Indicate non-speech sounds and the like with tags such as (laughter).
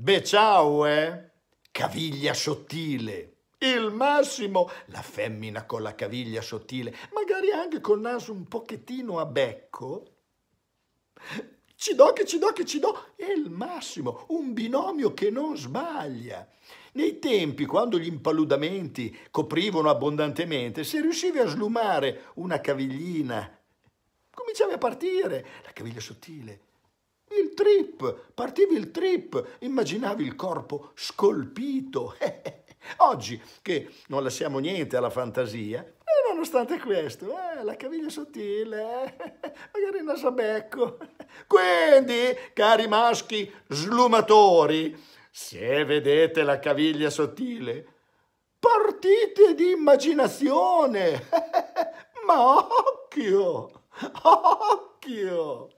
Beciao, eh? Caviglia sottile. Il massimo, la femmina con la caviglia sottile, magari anche col naso un pochettino a becco. Ci do che ci do che ci do, è il massimo, un binomio che non sbaglia. Nei tempi, quando gli impaludamenti coprivano abbondantemente, se riuscivi a slumare una caviglina, cominciavi a partire, la caviglia sottile, trip, partivi il trip, immaginavi il corpo scolpito. (laughs) Oggi che non lasciamo niente alla fantasia, e nonostante questo, eh, la caviglia sottile, eh, (laughs) magari il nasabecco. (laughs) Quindi, cari maschi slumatori, se vedete la caviglia sottile, partite di immaginazione, ma occhio, occhio!